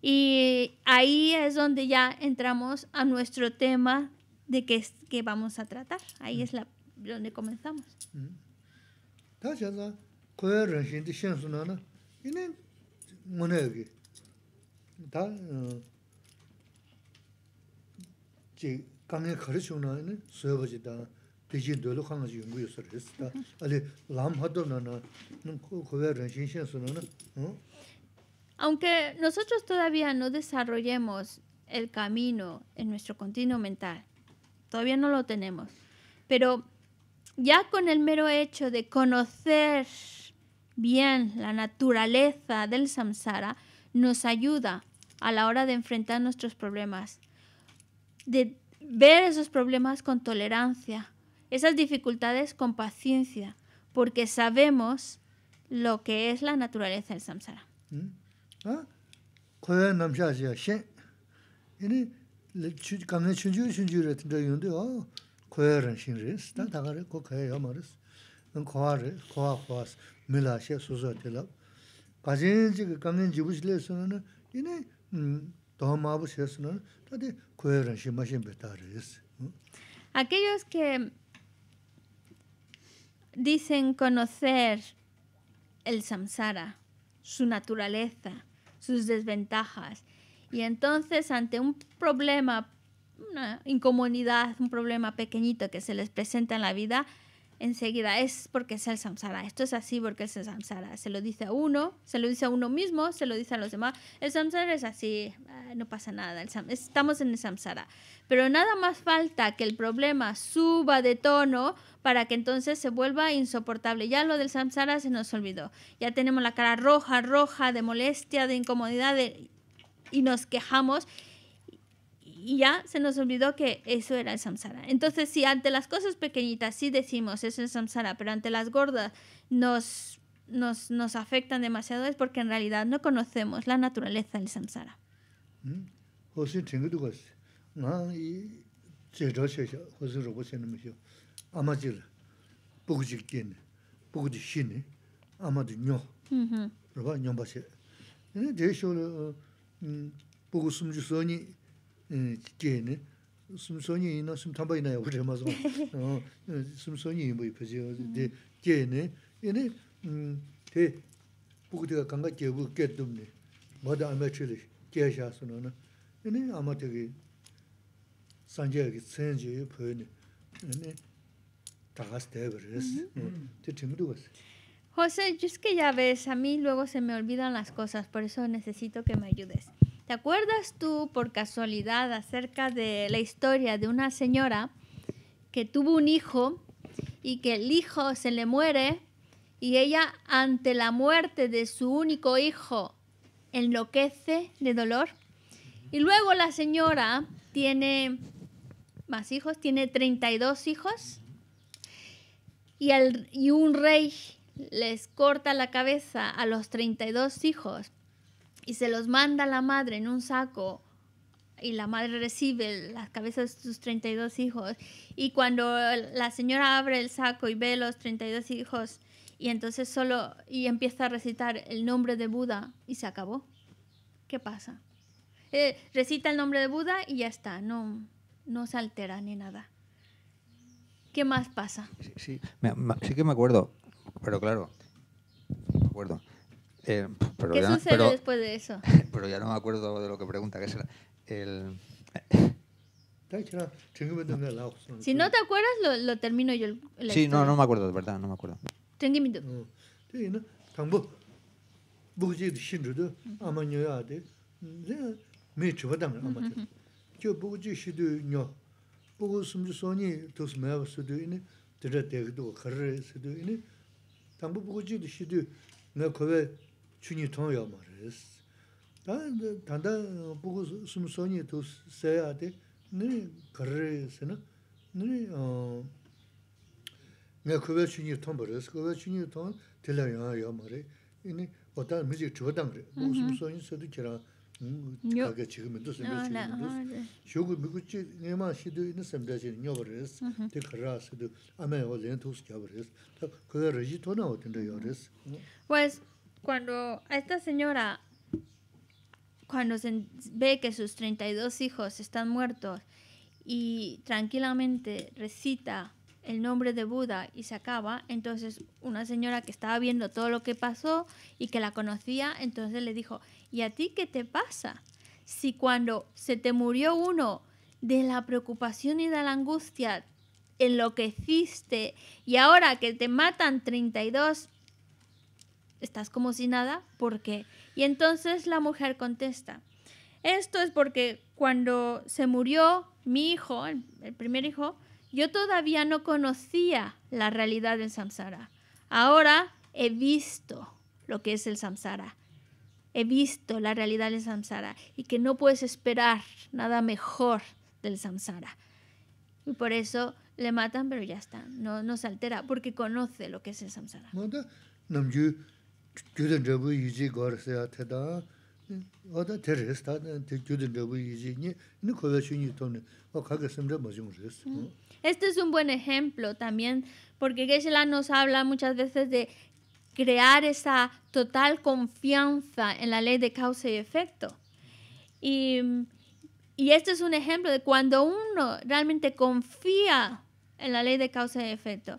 Y ahí es donde ya entramos a nuestro tema de qué es que vamos a tratar. Ahí es la, donde comenzamos. Mm. Aunque nosotros todavía no desarrollemos el camino en nuestro continuo mental, todavía no lo tenemos, pero ya con el mero hecho de conocer bien la naturaleza del samsara, nos ayuda a la hora de enfrentar nuestros problemas de ver esos problemas con tolerancia, esas dificultades con paciencia, porque sabemos lo que es la naturaleza del samsara. Aquellos que dicen conocer el samsara, su naturaleza, sus desventajas, y entonces ante un problema, una incomodidad, un problema pequeñito que se les presenta en la vida, enseguida es porque es el samsara, esto es así porque es el samsara, se lo dice a uno, se lo dice a uno mismo, se lo dice a los demás, el samsara es así, ah, no pasa nada, estamos en el samsara, pero nada más falta que el problema suba de tono para que entonces se vuelva insoportable. Ya lo del samsara se nos olvidó, ya tenemos la cara roja, roja, de molestia, de incomodidad y nos quejamos y ya se nos olvidó que eso era el samsara. Entonces, si ante las cosas pequeñitas sí decimos eso es samsara, pero ante las gordas nos, nos, nos afectan demasiado, es porque en realidad no conocemos la naturaleza del samsara. Mm. José, yo es que ya ves, a mí luego se me olvidan las cosas, por eso necesito que me ayudes. ¿Te acuerdas tú por casualidad acerca de la historia de una señora que tuvo un hijo y que el hijo se le muere y ella ante la muerte de su único hijo enloquece de dolor? Y luego la señora tiene más hijos, tiene 32 hijos y, y un rey les corta la cabeza a los 32 hijos y se los manda la madre en un saco y la madre recibe las cabezas de sus 32 hijos y cuando la señora abre el saco y ve los 32 hijos y entonces solo y empieza a recitar el nombre de Buda y se acabó. ¿Qué pasa? Eh, recita el nombre de Buda y ya está, no, no se altera ni nada. ¿Qué más pasa? Sí, sí, sí que me acuerdo, pero claro, me acuerdo. Eh, pero ¿Qué ya, después de eso? Pero ya no me acuerdo de lo que pregunta, ¿Qué el... Si no te acuerdas, lo, termino yo. sí, no, no me acuerdo, de verdad, no me acuerdo. chūnyi tōng yō mā rēs. Tāndā būgu sūm sōnyi tū sēyā tē, 내가 kar rēs nā, nirī ngā kubyā chūnyi tōng bā rēs, kubyā chūnyi tōng tēlā yō yō mā rē, inī wadā mīzik chūgatāng rē, būgu sūm sōnyi sēdi kērā kāgā chīgā mīndu sēmbiā chīgā mīndu sēmbiā. Shūgu mīgu chī ngā mā shīdū inī sēmbiā tē yō cuando a esta señora, cuando se ve que sus 32 hijos están muertos y tranquilamente recita el nombre de Buda y se acaba, entonces una señora que estaba viendo todo lo que pasó y que la conocía, entonces le dijo, ¿y a ti qué te pasa? Si cuando se te murió uno de la preocupación y de la angustia, enloqueciste y ahora que te matan 32, estás como si nada, ¿por qué? Y entonces la mujer contesta, esto es porque cuando se murió mi hijo, el, primer hijo, yo todavía no conocía la realidad del samsara. Ahora he visto lo que es el samsara. He visto la realidad del samsara y que no puedes esperar nada mejor del samsara. Y por eso le matan, pero ya está, no, no se altera, porque conoce lo que es el samsara. Mm. Este es un buen ejemplo también, porque geshe nos habla muchas veces de crear esa total confianza en la ley de causa y efecto. Y, y este es un ejemplo de cuando uno realmente confía en la ley de causa y efecto.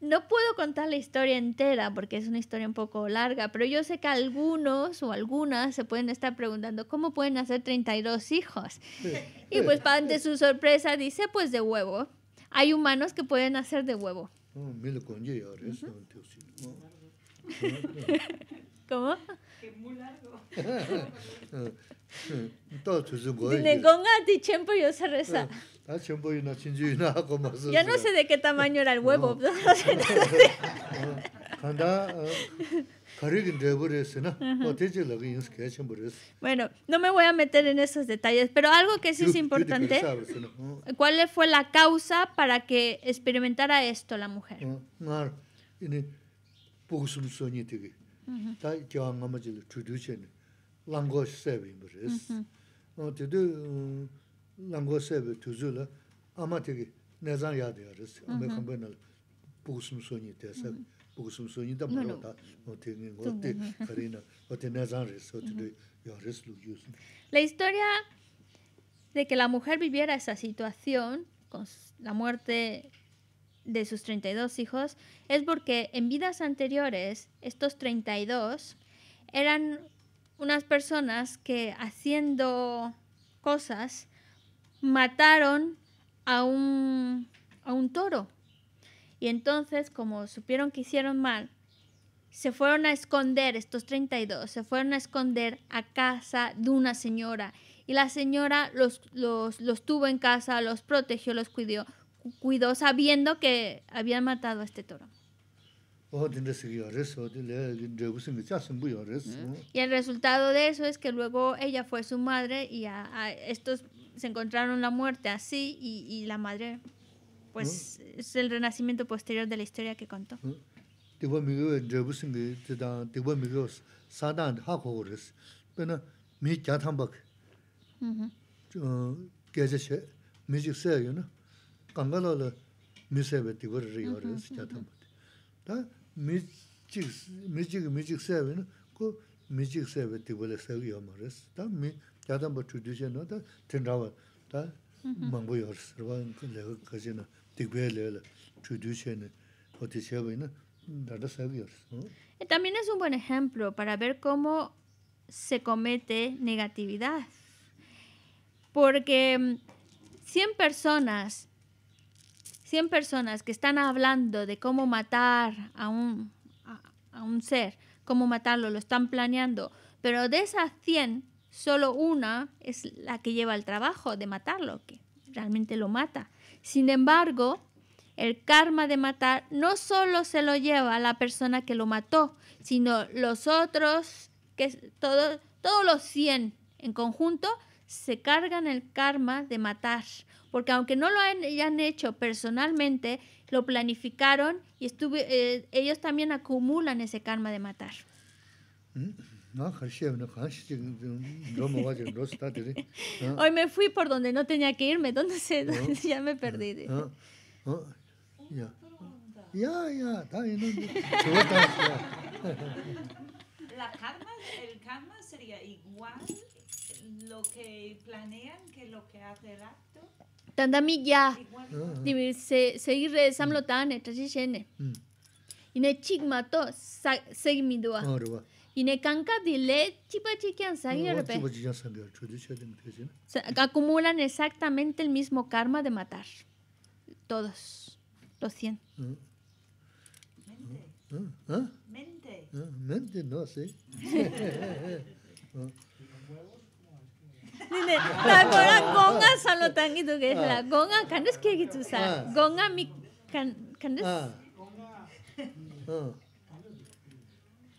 No puedo contar la historia entera porque es una historia un poco larga, pero yo sé que algunos o algunas se pueden estar preguntando cómo pueden hacer 32 hijos. Y pues para ante su sorpresa dice pues de huevo. Hay humanos que pueden hacer de huevo. ¿Cómo? muy largo. Dile, yo se reza. Ah. Ah, ya no sé de qué tamaño era el huevo. Bueno, no me voy a meter en esos detalles, pero algo que sí es importante, ah. ¿cuál fue la causa para que experimentara esto la mujer? Uh ah, -huh. La historia de que la mujer viviera esa situación con la muerte de sus 32 hijos es porque en vidas anteriores estos 32 eran unas personas que haciendo cosas mataron a un, a un toro. Y entonces, como supieron que hicieron mal, se fueron a esconder, estos 32, se fueron a esconder a casa de una señora. Y la señora los, los, tuvo en casa, los protegió, los cuidó, cuidó sabiendo que habían matado a este toro. Y el resultado de eso es que luego ella fue su madre y a estos se encontraron la muerte así y, y la madre, pues ¿Mm? es el renacimiento posterior de la historia que contó. ¿Mm? También es un buen ejemplo para ver cómo se comete negatividad. Porque 100 mm, personas, 100 personas que están hablando de cómo matar a un, a, a un ser, cómo matarlo, lo están planeando, pero de esas 100 Solo una es la que lleva el trabajo de matarlo, que realmente lo mata. Sin embargo, el karma de matar no solo se lo lleva a la persona que lo mató, sino los otros, que todo, todos los 100 en conjunto, se cargan el karma de matar. Porque aunque no lo hayan hecho personalmente, lo planificaron y eh, ellos también acumulan ese karma de matar. Mm. Hoy me fui por donde no tenía que irme, ¿dónde se? ya me perdí. Ya, ya, está bien. La karma, el karma sería igual lo que planean que lo que hace el acto. Tandami ya. Seguir de Samlotane, esta Y Y ne chigmato, seguir mi dua de kanka dile chipa chiquian sangre. Acumulan exactamente el mismo karma de matar. Todos. Los 100. Mente. ¿Ah, mente, no, sí. Dile, la gona gonga salotan que es la ah. gonga kandes que gitu sa. Ah. Gonga mi kan kandes. Ah. ah. نہ國該呢? änd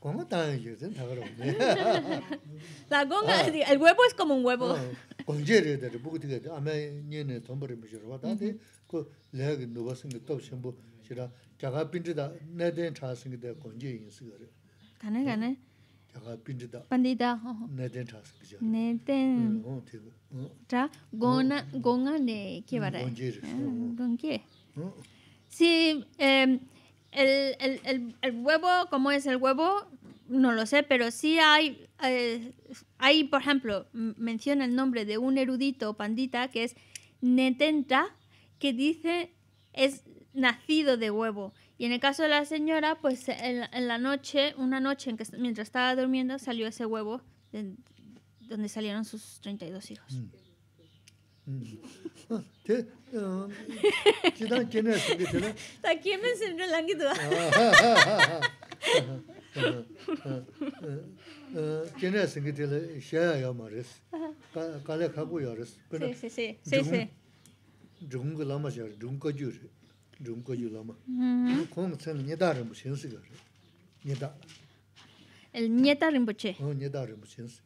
Connie😅 chestnut....…………………………………… qu gucken thar 돌 grocery google el huevo es como un huevo. a portari a decent a contract club not beer seen acceptance you don't I mean this isnt it not a countryӯ ic depa grandikam gauar these means欧 forget undgoray ugha naslethoron g crawlett ten p leaves see make engineering and this one is qué a Sí, em, el, huevo, ¿cómo es el huevo? No lo sé, pero sí hay, hay, eh, por ejemplo, menciona el nombre de un erudito pandita que es Netenta, que dice es nacido de huevo. Y en el caso de la señora, pues en, la noche, una noche en que, mientras estaba durmiendo, salió ese huevo donde salieron sus 32 hijos. Mm. hrāñ āñ āñ ṭi tāṋ kěnā būkī tīlā tā kěmī sīn ṭu̅lān kī duvā āñ āñ ṭi tāṋ kěnā būkī tīlā si si si, si si dūṅ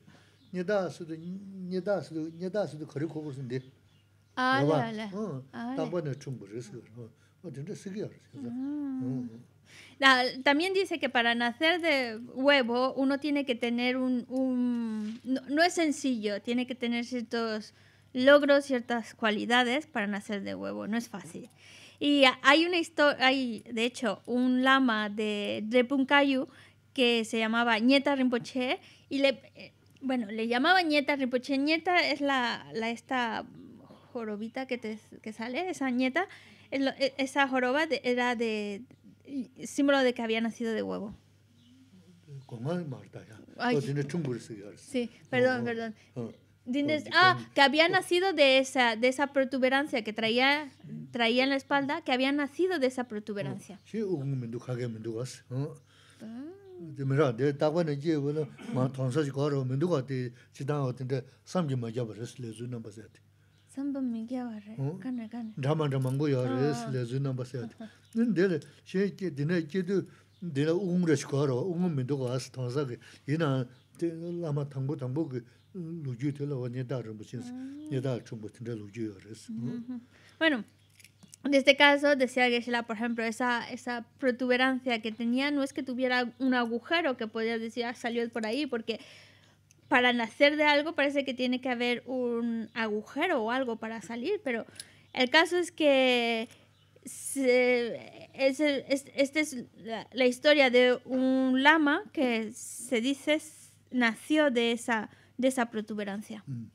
también dice que para nacer de huevo uno tiene que tener un, un no, es sencillo, tiene que tener ciertos logros, ciertas cualidades para nacer de huevo, no es fácil. Y hay una historia, hay de hecho un lama de Drepuncayu que se llamaba Nieta Rinpoche y le bueno, le llamaba nieta, Rinpoche. nieta es la, la esta jorobita que, te, que sale, esa nieta e, Esa joroba era de símbolo de que había nacido de huevo. Ay, sí, perdón, perdón. ah, ah que había nacido de esa, de esa protuberancia que traía, traía en la espalda, que había nacido de esa protuberancia. Sí, un Ah. dimirā, dē dāgwa nā jīyé wā nā mā tōngsā jī kwa rō mī ndu kwa dē chidān wā tīndē sāmbi mā jā wā rēs lē zū nā bā sā yā tī. Sāmbi mī jā wā rē, kā nā kā nā. Dhā En este caso, decía Geshe-la, por ejemplo, esa, esa protuberancia que tenía no es que tuviera un agujero que podía decir, ah, salió por ahí, porque para nacer de algo parece que tiene que haber un agujero o algo para salir, pero el caso es que esta es la, historia de un lama que se dice nació de esa, de esa protuberancia. Mm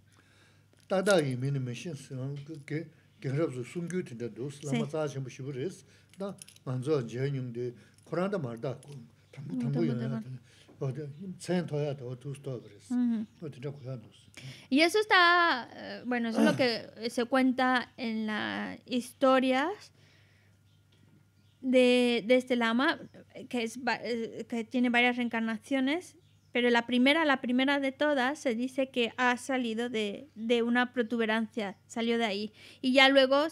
gyarabzu sungyu tinda de lama lamas chenpo shibu res, da manzo jayanyungdi, Kuranda marda tangu mm, tangu yana, tsayan toya toa dus toa res, mm-hmm. tinda kuya dus. Y eso está, eh, bueno, eso es lo que eh, se cuenta en las historias de, de este lama, que, es, eh, que tiene varias reencarnaciones, pero la primera, la primera de todas, se dice que ha salido de, de una protuberancia, salió de ahí. Y ya luego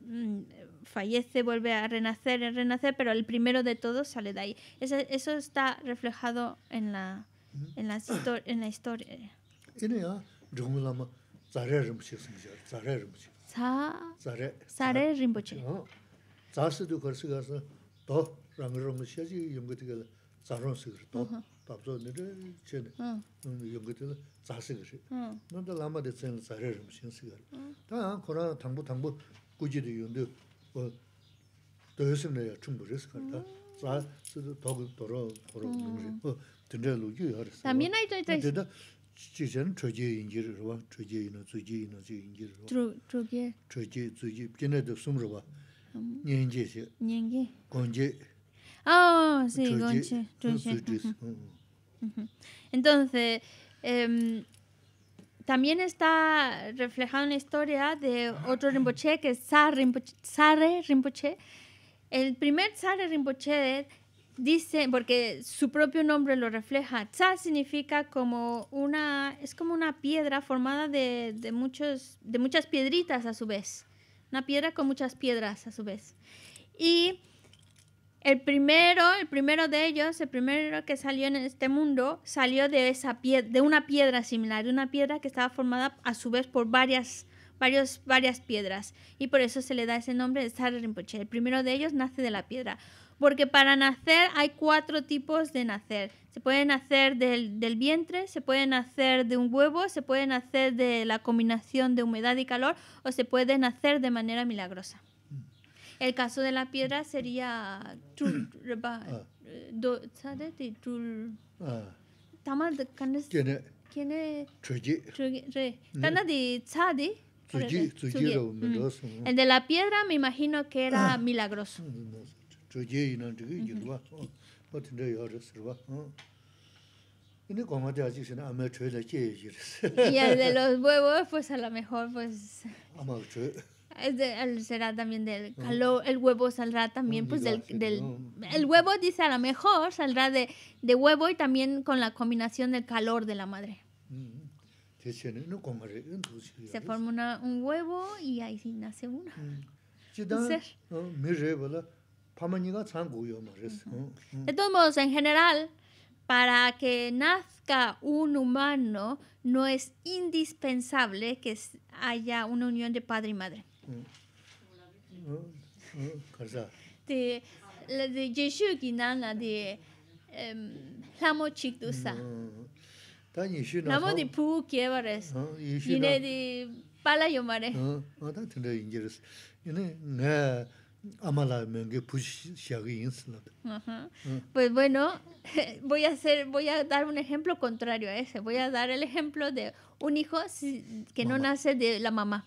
mm, fallece, vuelve a renacer, renacer, pero el primero de todos sale de ahí. Eso, está reflejado en la, en en la historia. Ah, pabzo nidre che nidre, nidre yungke tila tsa sikar sikar, nidre lama de tsa nidre tsa 다 rima sing sikar. Tha kora thangpo thangpo kuji di yungde, do yu sing daya chungpa reshkar tha, tsa tsa dhago toro horo nidre, dindre 저지 yhar sikar. Tha mi nai to yu tsai sikar? Nidre tsa chichana cho je yinje rirwa, cho Entonces, em, también está reflejada una historia de otro Rinpoche, que es Tsare Rinpoche, El primer Sare Rinpoche dice, porque su propio nombre lo refleja, Tsa significa como una, es como una piedra formada de, de, muchos, de muchas piedritas a su vez. Una piedra con muchas piedras a su vez. Y el primero, el primero de ellos, el primero que salió en este mundo, salió de, esa de una piedra similar, de una piedra que estaba formada a su vez por varias, varias piedras. Y por eso se le da ese nombre de Sarre Rinpoche. El primero de ellos nace de la piedra. Porque para nacer hay cuatro tipos de nacer. Se puede nacer del, del vientre, se puede nacer de un huevo, se puede nacer de la combinación de humedad y calor o se puede nacer de manera milagrosa. El caso de la piedra sería tamar ah. de ah. ¿Quién tiene tiene chuji re ¿Eh? tana de chade chuji chuji ro melos el de la piedra me imagino que era ah. milagroso chuji no de yirwa o tinde yoros Y no, como te haces, sino ame chue la que Y el de los huevos, pues a lo mejor, pues... Ame chue será también del calor, el huevo saldrá también pues del, del el huevo dice a lo mejor saldrá de, de huevo y también con la combinación del calor de la madre. Mm. Se forma un huevo y ahí sí nace una mm. Entonces, mm. de todos modos, en general, para que nazca un humano no es indispensable que haya una unión de padre y madre de la de de em, mm. de ah, de pala ah, ah, pues bueno voy a hacer voy a dar un ejemplo contrario a ese voy a dar el ejemplo de un hijo que no nace de la mamá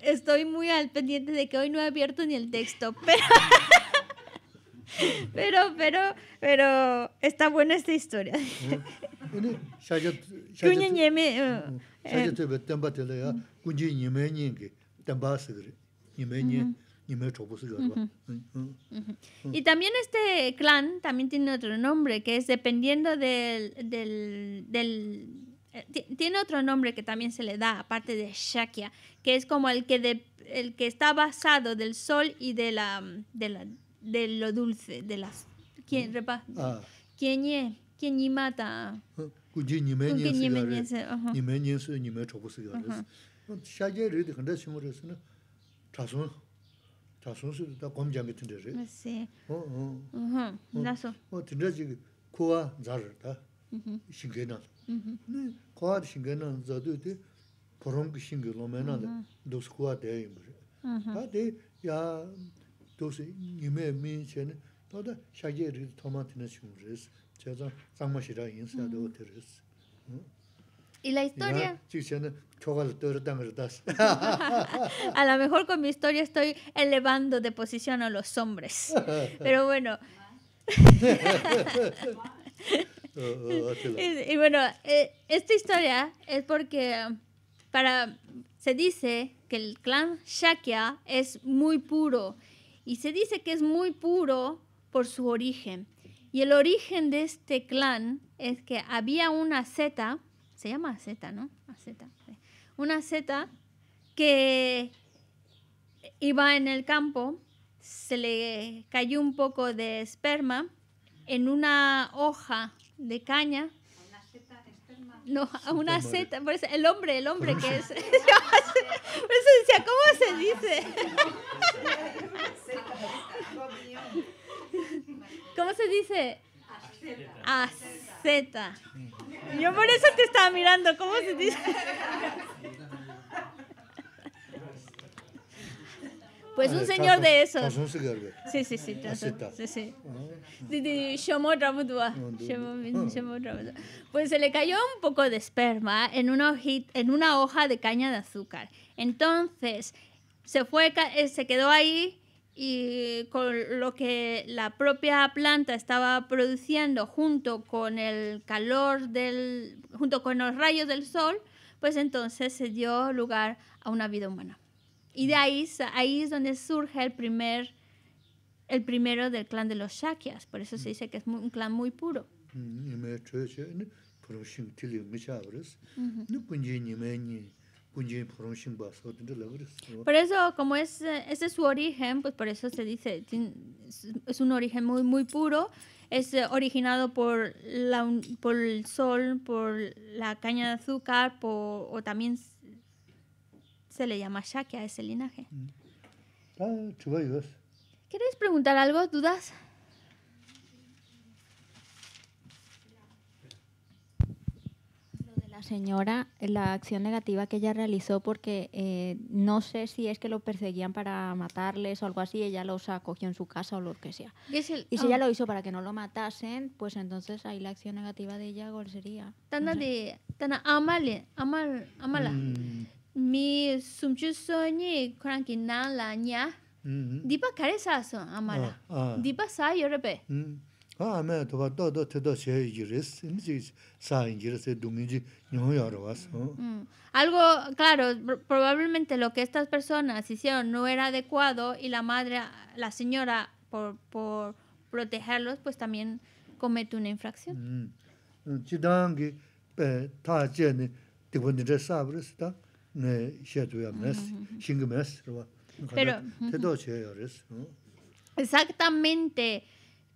estoy muy al pendiente de que hoy no he abierto ni el texto, pero... pero, pero, está buena esta historia. Y también este clan también tiene otro nombre, que es dependiendo del, del, del eh, tiene otro nombre que también se le da, aparte de Shakia que es como el que, de, el que está basado del sol y de, la, mm, de, la, de lo dulce, de las... ¿Quién mm. repa? Ah. ¿Quién ye? ¿Quién ni mata? Kunji ni me ni se gare. Ni me ni se ni me chobu se de khanda shimu re se oh, oh. oh, na chasun. Chasun se da gom Mhm. Shingena kwaad shingi nang zadu di porong shingi lomay nang dos kwaad daya imbari. Ta di ya dos nime mi che ne, ta da shagye rigi thoma tina shung res, che zang zangma shira insa do ote res. ¿Y la historia? A lo mejor con mi historia estoy elevando de posición a los hombres. Pero bueno. y, bueno, eh, esta historia es porque para, se dice que el clan Shakya es muy puro y se dice que es muy puro por su origen. Y el origen de este clan es que había una seta, se llama seta, ¿no? Ah, una seta que iba en el campo, se le cayó un poco de esperma en una hoja de caña. Una seta a una seta, por el hombre, el hombre que es. por eso decía, ¿cómo se dice? ¿Cómo se dice? a z Yo por eso te estaba mirando, ¿cómo se dice? Pues ah, un señor de esos. Sí, sí, sí. sí, sí. Ah. Ah, pues se le cayó un poco de esperma en una, en una hoja de caña de azúcar. Entonces se, fue, eh, se quedó ahí y con lo que la propia planta estaba produciendo junto con el calor del junto con los rayos del sol, pues entonces se dio lugar a una vida humana. Y de ahí, ahí es donde surge el primer, el primero del clan de los Shakyas. Por eso se dice que es un clan muy puro. Por eso, como es, ese es su origen, pues por eso se dice, es un origen muy, muy puro, es eh, originado por, la, por el sol, por la caña de azúcar, o también se le llama Shakya a ese linaje. Mm. Ah, ¿Queréis preguntar algo? ¿Dudas? Lo de la señora, la acción negativa que ella realizó, porque eh, no sé si es que lo perseguían para matarles o algo así, ella los acogió en su casa o lo que sea. y si ella oh. lo hizo para que no lo matasen, pues entonces ahí la acción negativa de ella, ¿cuál sería? Tana de. Tana amale, amal, amala. Mm mi sumchu soñi kurang ki nang la nya mm-hmm. dipa kare sa so amala ah, ah. dipa sa yorepe 아 mm-hmm. 아메 sa 도도 테도 제이지레스 인지 no 둥인지 녀여러와서 algo claro probablemente lo que estas personas hicieron no era adecuado y la madre la señora por por protegerlos pues también comete una infracción. Mm. Chidangi pe ta jene tibonire sabres ta exactamente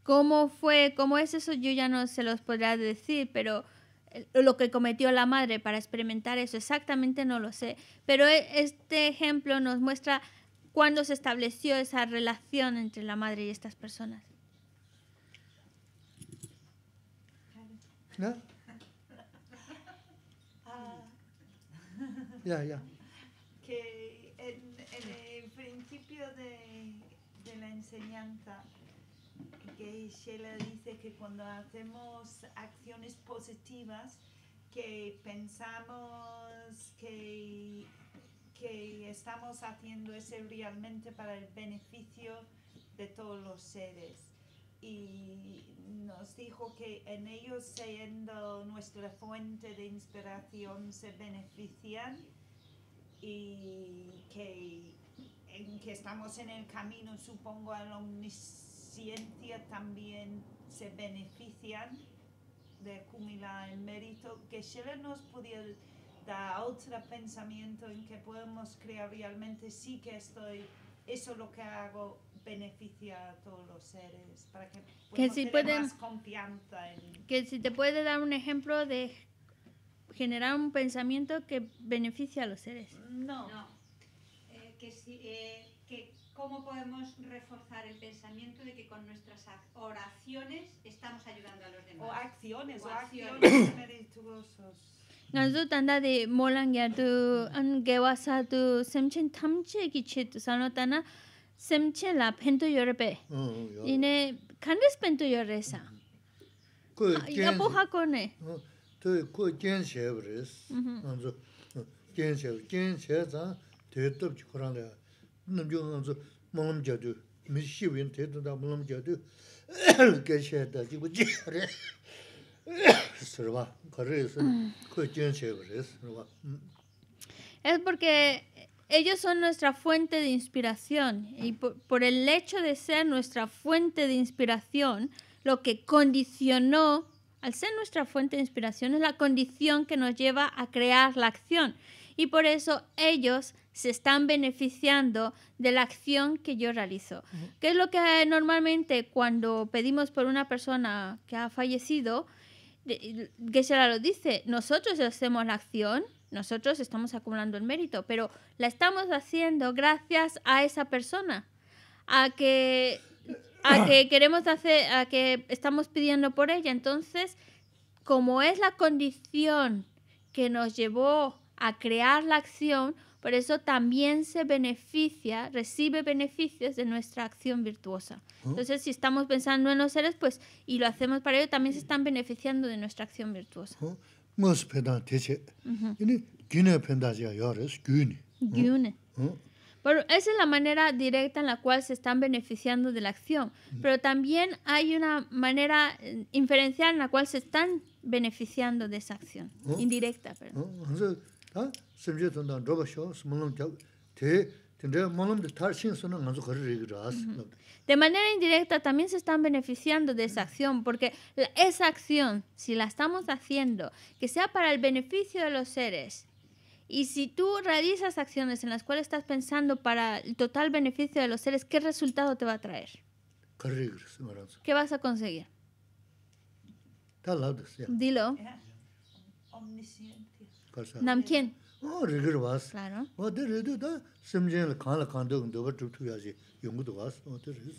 cómo fue cómo es eso yo ya no se los podría decir pero eh, lo que cometió la madre para experimentar eso exactamente no lo sé pero e, este ejemplo nos muestra cuándo se estableció esa relación entre la madre y estas personas ¿No? ya, ya. Que en, el principio de, la enseñanza, que Sheila dice que cuando hacemos acciones positivas, que pensamos que, que estamos haciendo eso realmente para el beneficio de todos los seres. Y nos dijo que en ellos, siendo nuestra fuente de inspiración, se benefician y que, en que estamos en el camino, supongo, a la omnisciencia también se benefician de acumular el mérito, que se nos pudiera dar otro pensamiento en que podemos crear realmente sí que estoy, eso es lo que hago beneficia a todos los seres para que, que si pueden, más confianza que si te puede dar un ejemplo de generar un pensamiento que beneficia a los seres no, eh, que si eh, que cómo podemos reforzar el pensamiento de que con nuestras oraciones estamos ayudando a los demás o acciones o, acciones, Nanzu tanda de molang ya tu an tu semchen tamche ki semche la 유럽에 yorebe. Ine kandis pendu yore sa. Yabu hako ne. Toi ku jen shev res. Jen shev, jen shev zan te top chi koran le. Namjo nganzo malam jadu. Mi shivin te jadu. jibu kare jen porque ellos son nuestra fuente de inspiración y por, el hecho de ser nuestra fuente de inspiración, lo que condicionó, al ser nuestra fuente de inspiración, es la condición que nos lleva a crear la acción. Y por eso ellos se están beneficiando de la acción que yo realizo. ¿Qué es lo que normalmente cuando pedimos por una persona que ha fallecido, que se la lo dice? Nosotros hacemos la acción, nosotros estamos acumulando el mérito, pero la estamos haciendo gracias a esa persona, a que, a que ah. queremos hacer, a que estamos pidiendo por ella. Entonces, como es la condición que nos llevó a crear la acción, por eso también se beneficia, recibe beneficios de nuestra acción virtuosa. Oh. Entonces, si estamos pensando en los seres, pues, y lo hacemos para ello, también se están beneficiando de nuestra acción virtuosa. Oh. Pero esa es la manera directa en la cual se están beneficiando de la acción, mm. pero también hay una manera eh, inferencial en la cual se están beneficiando de esa acción, indirecta, ah, de manera indirecta también se están beneficiando de esa acción, porque esa acción, si la estamos haciendo, que sea para el beneficio de los seres, y si tú realizas acciones en las cuales estás pensando para el total beneficio de los seres, ¿qué resultado te va a traer? ¿Qué vas a conseguir? Dilo. Namkien.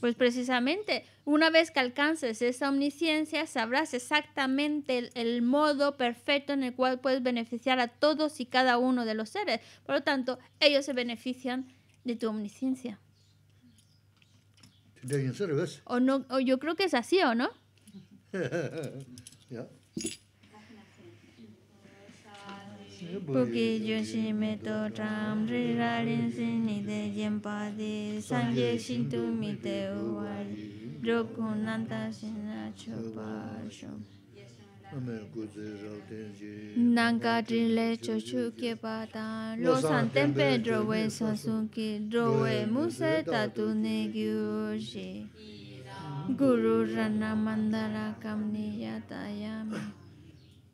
Pues precisamente, una vez que alcances esa omnisciencia, sabrás exactamente el, modo perfecto en el cual puedes beneficiar a todos y cada uno de los seres. Por lo tanto, ellos se benefician de tu omnisciencia. O, no, yo creo que es así, ¿o no? pukiyu shimeto tram rirari nsini de jempa di sangye shintumi te uwaru rokuna antasina chapa asho namer ku tse rauten ji sasunki muse tatu guru rana